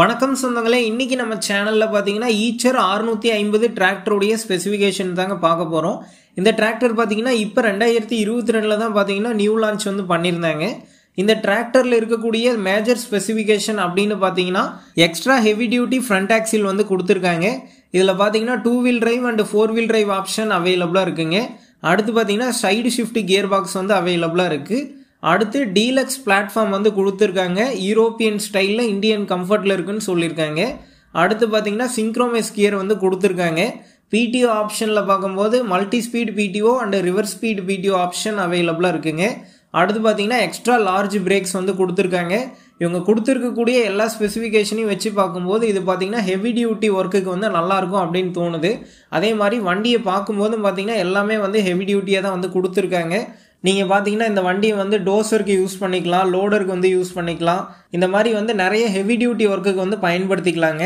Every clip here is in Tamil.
வணக்கம் சொந்தங்களே இன்றைக்கி நம்ம சேனலில் பார்த்தீங்கன்னா ஈச்சர் அறுநூற்றி ஐம்பது டிராக்டருடைய ஸ்பெசிஃபிகேஷன் தாங்க பார்க்க போகிறோம் இந்த டிராக்டர் பார்த்தீங்கன்னா இப்போ ரெண்டாயிரத்தி இருபத்தி ரெண்டில் தான் பார்த்தீங்கன்னா நியூ லான்ச் வந்து பண்ணியிருந்தாங்க இந்த டிராக்டரில் இருக்கக்கூடிய மேஜர் ஸ்பெசிஃபிகேஷன் அப்படின்னு பார்த்தீங்கன்னா extra heavy duty front axle வந்து கொடுத்துருக்காங்க இதில் பார்த்தீங்கன்னா two wheel drive and four wheel drive option அவைலபிளாக இருக்குங்க அடுத்து பார்த்தீங்கன்னா சைடு ஷிஃப்ட் கியர் பாக்ஸ் வந்து அவைலபிளாக இருக்குது அடுத்து டீலக்ஸ் பிளாட்ஃபார்ம் வந்து கொடுத்துருக்காங்க யூரோப்பியன் ஸ்டைலில் இந்தியன் கம்ஃபர்ட்டில் இருக்குன்னு சொல்லியிருக்காங்க அடுத்து பார்த்தீங்கன்னா சிங்க்ரோமேஸ் கியர் வந்து கொடுத்துருக்காங்க பிடிஓ ஆப்ஷனில் பார்க்கும்போது multi speed PTO and reverse speed PTO option அவைலபிளாக இருக்குங்க அடுத்து பார்த்தீங்கன்னா எக்ஸ்ட்ரா லார்ஜ் பிரேக்ஸ் வந்து கொடுத்துருக்காங்க இவங்க கொடுத்துருக்கக்கூடிய எல்லா ஸ்பெசிஃபிகேஷனையும் வச்சு பார்க்கும்போது இது பார்த்திங்கன்னா ஹெவி டியூட்டி ஒர்க்குக்கு வந்து நல்லாயிருக்கும் அப்படின்னு தோணுது அதே மாதிரி வண்டியை பார்க்கும்போதும் பார்த்திங்கன்னா எல்லாமே வந்து ஹெவி டியூட்டியாக தான் வந்து கொடுத்துருக்காங்க நீங்கள் பார்த்தீங்கன்னா இந்த வண்டியை வந்து டோசருக்கு யூஸ் பண்ணிக்கலாம் லோடருக்கு வந்து யூஸ் பண்ணிக்கலாம் இந்த மாதிரி வந்து நிறைய ஹெவி டியூட்டி ஒர்க்குக்கு வந்து பயன்படுத்திக்கலாங்க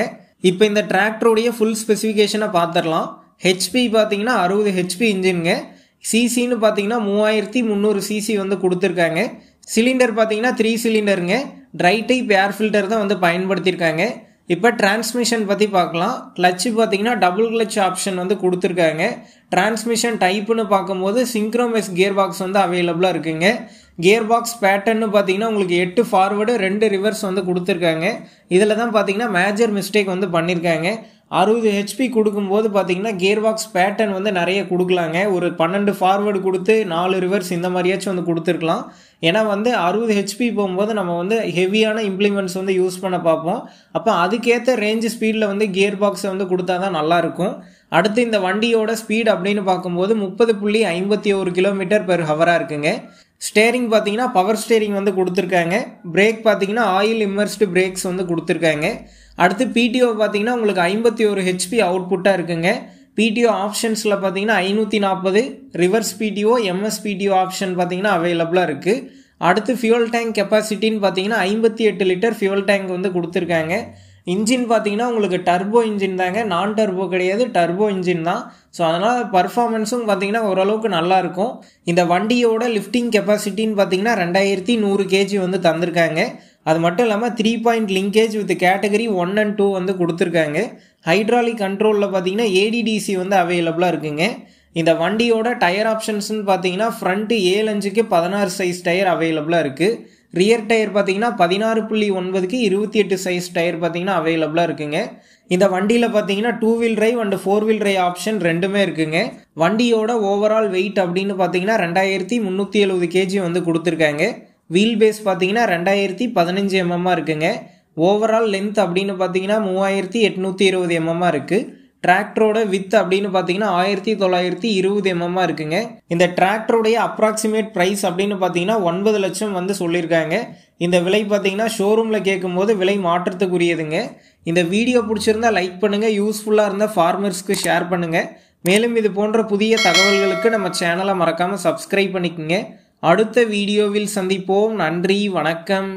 இப்போ இந்த டிராக்டருடைய ஃபுல் ஸ்பெசிஃபிகேஷனை பார்த்துடலாம் ஹெச்பி பார்த்தீங்கன்னா அறுபது ஹெச்பி இன்ஜின்ங்க சிசின்னு பார்த்தீங்கன்னா மூவாயிரத்தி முந்நூறு சிசி வந்து கொடுத்துருக்காங்க சிலிண்டர் பார்த்தீங்கன்னா த்ரீ சிலிண்டருங்க ட்ரை டைப் ஏர் ஃபில்டர் தான் வந்து பயன்படுத்தியிருக்காங்க இப்போ டிரான்ஸ்மிஷன் பற்றி பார்க்கலாம் கிளச்சு பார்த்தீங்கன்னா டபுள் கிளச் ஆப்ஷன் வந்து கொடுத்துருக்காங்க டிரான்ஸ்மிஷன் டைப்புன்னு பார்க்கும்போது சிங்க்ரோமெஸ் கியர் பாக்ஸ் வந்து அவைலபிளாக இருக்குங்க கியர் பாக்ஸ் பேட்டர்ன்னு பார்த்தீங்கன்னா உங்களுக்கு எட்டு ஃபார்வேர்டு ரெண்டு ரிவர்ஸ் வந்து கொடுத்துருக்காங்க இதில் தான் பார்த்தீங்கன்னா மேஜர் மிஸ்டேக் வந்து பண்ணியிருக்காங்க அறுபது ஹெச்பி கொடுக்கும்போது பார்த்தீங்கன்னா கியர் பாக்ஸ் பேட்டர்ன் வந்து நிறைய கொடுக்கலாங்க ஒரு பன்னெண்டு ஃபார்வேர்டு கொடுத்து நாலு ரிவர்ஸ் இந்த மாதிரியாச்சும் வந்து கொடுத்துருக்கலாம் ஏன்னா வந்து அறுபது ஹெச்பி போகும்போது நம்ம வந்து ஹெவியான இம்ப்ளிமெண்ட்ஸ் வந்து யூஸ் பண்ண பார்ப்போம் அப்போ அதுக்கேற்ற ரேஞ்சு ஸ்பீடில் வந்து கியர் பாக்ஸை வந்து கொடுத்தா தான் நல்லாயிருக்கும் அடுத்து இந்த வண்டியோட ஸ்பீட் அப்படின்னு பார்க்கும்போது முப்பது புள்ளி ஐம்பத்தி ஒரு கிலோமீட்டர் பெர் ஹவராக இருக்குங்க ஸ்டேரிங் பார்த்தீங்கன்னா பவர் ஸ்டேரிங் வந்து கொடுத்துருக்காங்க பிரேக் பார்த்தீங்கன்னா ஆயில் இம்மர்ஸ்டு பிரேக்ஸ் வந்து கொடுத்துருக்காங்க அடுத்து பிடிஓ பார்த்தீங்கன்னா உங்களுக்கு ஐம்பத்தி ஒரு ஹெச்பி அவுட்புட்டாக இருக்குங்க பிடிஓ ஆப்ஷன்ஸில் பார்த்தீங்கன்னா ஐநூற்றி நாற்பது reverse PTO MS PTO option பார்த்தீங்கன்னா அவைலபிளாக இருக்குது அடுத்து ஃபியூல் டேங்க் கெப்பாசிட்டின்னு பார்த்தீங்கன்னா ஐம்பத்தி எட்டு லிட்டர் ஃபியூல் டேங்க் வந்து கொடுத்துருக்காங்க இன்ஜின் பார்த்தீங்கன்னா உங்களுக்கு டர்போ இன்ஜின் தாங்க நான் டர்போ கிடையாது டர்போ இன்ஜின் தான் ஸோ அதனால் பர்ஃபார்மன்ஸும் பார்த்தீங்கன்னா ஓரளவுக்கு நல்லாயிருக்கும் இந்த வண்டியோட லிஃப்டிங் கெப்பாசிட்டின்னு பார்த்தீங்கன்னா ரெண்டாயிரத்தி நூறு கேஜி வந்து தந்திருக்காங்க அது மட்டும் இல்லாமல் three point linkage with category one and two வந்து கொடுத்துருக்காங்க ஹைட்ராலிக் கண்ட்ரோலில் பார்த்தீங்கன்னா ஏடிடிசி வந்து அவைலபிளாக இருக்குங்க இந்த வண்டியோட டயர் ஆப்ஷன்ஸ்னு பார்த்தீங்கன்னா ஃப்ரண்ட்டு ஏழு அஞ்சுக்கு பதினாறு சைஸ் டயர் அவைலபிளாக இருக்குது ரியர் டயர் பார்த்தீங்கன்னா பதினாறு புள்ளி ஒன்பதுக்கு இருபத்தி எட்டு சைஸ் டயர் பார்த்தீங்கன்னா அவைலபிளாக இருக்குங்க இந்த வண்டியில் பார்த்தீங்கன்னா two wheel drive and four wheel drive option ரெண்டுமே இருக்குங்க வண்டியோட ஓவரால் வெயிட் அப்படின்னு பார்த்தீங்கன்னா ரெண்டாயிரத்தி முந்நூற்றி எழுபது கேஜி வந்து கொடுத்துருக்காங்க வீல் பேஸ் பார்த்தீங்கன்னா ரெண்டாயிரத்தி பதினஞ்சு எம்எம்மாக இருக்குங்க ஓவரால் லென்த் அப்படின்னு பார்த்தீங்கன்னா மூவாயிரத்தி எட்நூற்றி இருபது எம்எம்மாக இருக்குது டிராக்டரோட வித் அப்படின்னு பார்த்தீங்கன்னா ஆயிரத்தி தொள்ளாயிரத்தி இருபது எம்எம்மா இருக்குங்க இந்த டிராக்டருடைய அப்ராக்சிமேட் ப்ரைஸ் அப்படின்னு பார்த்தீங்கன்னா ஒன்பது லட்சம் வந்து சொல்லியிருக்காங்க இந்த விலை பார்த்தீங்கன்னா ஷோரூமில் கேட்கும்போது விலை மாற்றத்துக்குரியதுங்க இந்த வீடியோ பிடிச்சிருந்தா லைக் பண்ணுங்கள் யூஸ்ஃபுல்லாக இருந்தால் ஃபார்மர்ஸ்க்கு ஷேர் பண்ணுங்கள் மேலும் இது போன்ற புதிய தகவல்களுக்கு நம்ம சேனலை மறக்காமல் சப்ஸ்கிரைப் பண்ணிக்கோங்க அடுத்த வீடியோவில் சந்திப்போம் நன்றி வணக்கம்